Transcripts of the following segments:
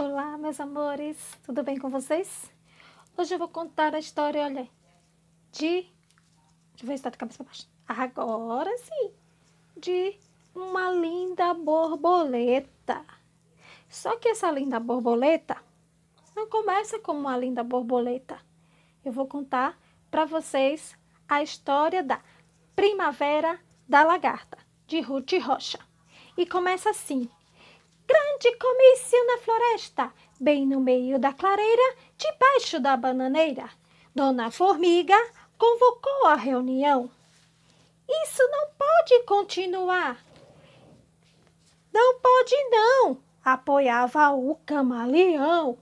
Olá, meus amores, tudo bem com vocês? Hoje eu vou contar a história, olha, de... Deixa eu ver se tá de cabeça pra baixo. Agora sim! De uma linda borboleta. Só que essa linda borboleta não começa como uma linda borboleta. Eu vou contar para vocês a história da Primavera da Lagarta, de Ruth Rocha. E começa assim. Grande comício na floresta, bem no meio da clareira, debaixo da bananeira. Dona Formiga convocou a reunião. Isso não pode continuar. Não pode não, apoiava o camaleão.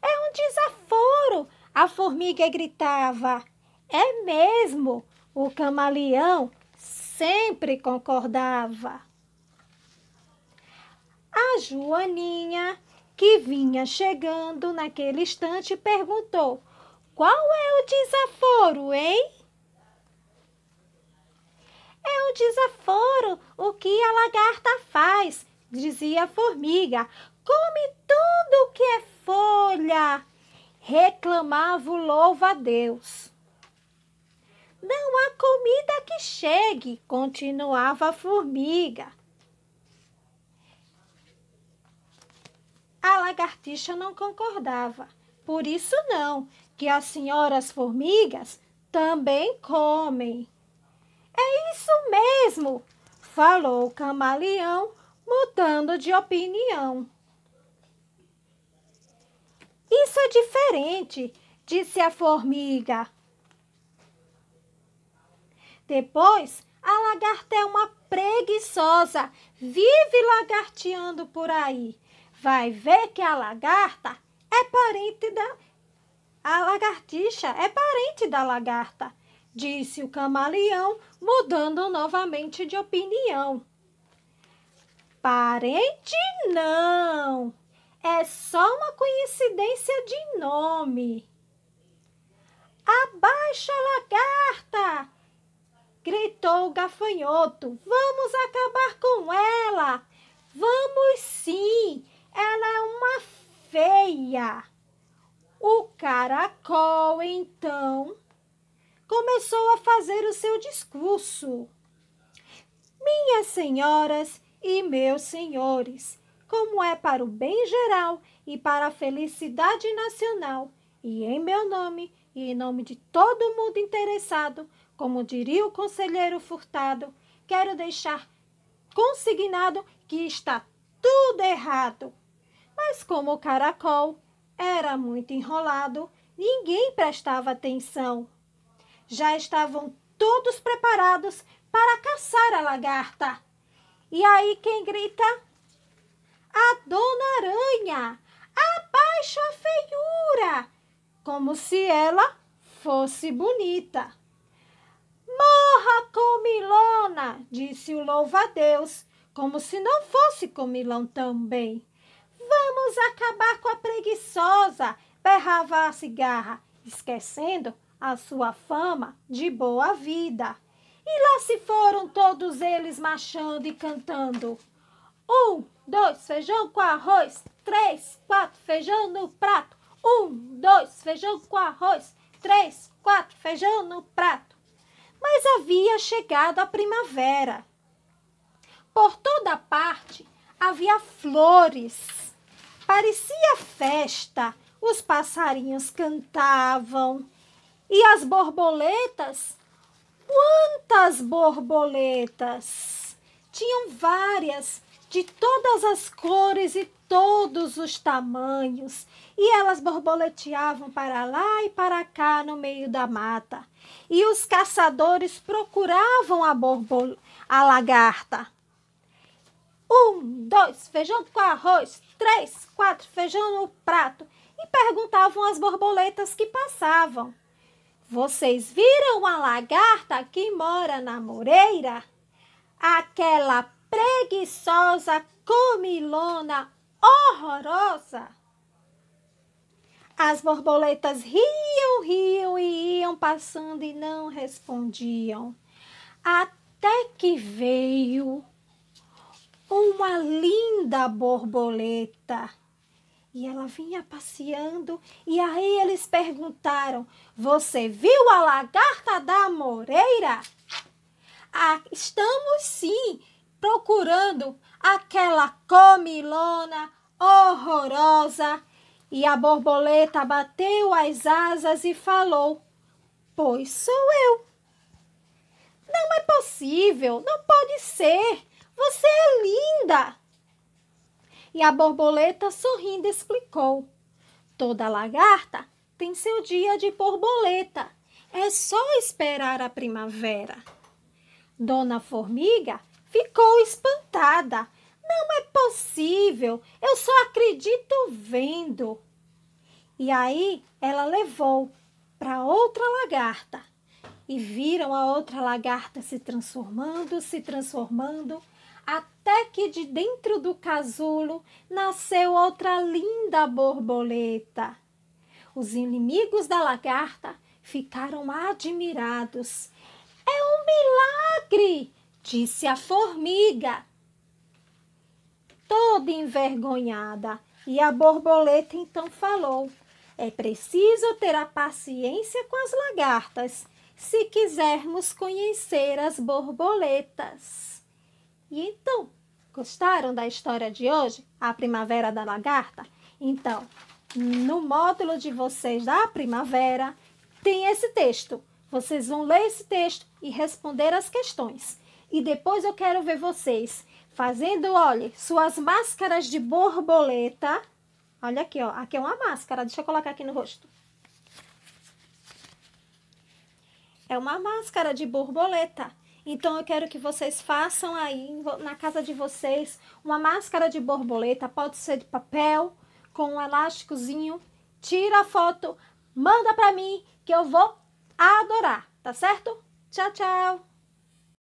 É um desaforo, a formiga gritava. É mesmo, o camaleão sempre concordava. A Joaninha, que vinha chegando naquele instante, perguntou: Qual é o desaforo, hein? É o desaforo o que a lagarta faz, dizia a formiga. Come tudo o que é folha, reclamava o louvo a deus Não há comida que chegue, continuava a formiga. A lagartixa não concordava. Por isso não, que as senhoras formigas também comem. É isso mesmo, falou o camaleão, mudando de opinião. Isso é diferente, disse a formiga. Depois, a lagarta é uma preguiçosa, vive lagarteando por aí vai ver que a lagarta é parente da. A lagartixa é parente da lagarta, disse o camaleão, mudando novamente de opinião. Parente não! É só uma coincidência de nome. Abaixa, a lagarta! gritou o gafanhoto. Vamos acabar com ela! Vamos sim! Ela é uma feia. O caracol, então, começou a fazer o seu discurso. Minhas senhoras e meus senhores, como é para o bem geral e para a felicidade nacional, e em meu nome e em nome de todo mundo interessado, como diria o conselheiro Furtado, quero deixar consignado que está tudo errado. Mas como o caracol era muito enrolado, ninguém prestava atenção. Já estavam todos preparados para caçar a lagarta. E aí quem grita? A Dona Aranha! Abaixa a feiura! Como se ela fosse bonita. Morra, comilona! disse o louva-a-Deus, como se não fosse comilão também. Vamos acabar com a preguiçosa, berrava a cigarra, esquecendo a sua fama de boa vida. E lá se foram todos eles marchando e cantando. Um, dois, feijão com arroz. Três, quatro, feijão no prato. Um, dois, feijão com arroz. Três, quatro, feijão no prato. Mas havia chegado a primavera. Por toda parte havia flores Parecia festa, os passarinhos cantavam e as borboletas. Quantas borboletas! Tinham várias, de todas as cores e todos os tamanhos, e elas borboleteavam para lá e para cá no meio da mata. E os caçadores procuravam a, borbo... a lagarta dois feijão com arroz, três, quatro feijão no prato e perguntavam às borboletas que passavam: Vocês viram a lagarta que mora na moreira? Aquela preguiçosa, comilona, horrorosa. As borboletas riam, riam e iam passando e não respondiam. Até que veio com uma linda borboleta. E ela vinha passeando, e aí eles perguntaram: Você viu a lagarta da Moreira? Ah, estamos sim procurando aquela comilona horrorosa. E a borboleta bateu as asas e falou: Pois sou eu. Não é possível, não pode ser. Você é linda! E a borboleta sorrindo explicou: Toda lagarta tem seu dia de borboleta. É só esperar a primavera. Dona Formiga ficou espantada. Não é possível, eu só acredito vendo. E aí ela levou para outra lagarta. E viram a outra lagarta se transformando, se transformando até que de dentro do casulo nasceu outra linda borboleta. Os inimigos da lagarta ficaram admirados. É um milagre! disse a formiga. Toda envergonhada, e a borboleta então falou: É preciso ter a paciência com as lagartas se quisermos conhecer as borboletas. E então, gostaram da história de hoje, A Primavera da Lagarta? Então, no módulo de vocês da primavera, tem esse texto. Vocês vão ler esse texto e responder as questões. E depois eu quero ver vocês fazendo, olha, suas máscaras de borboleta. Olha aqui, ó. Aqui é uma máscara. Deixa eu colocar aqui no rosto. É uma máscara de borboleta. Então eu quero que vocês façam aí na casa de vocês uma máscara de borboleta, pode ser de papel, com um elásticozinho. Tira a foto, manda para mim que eu vou adorar, tá certo? Tchau, tchau.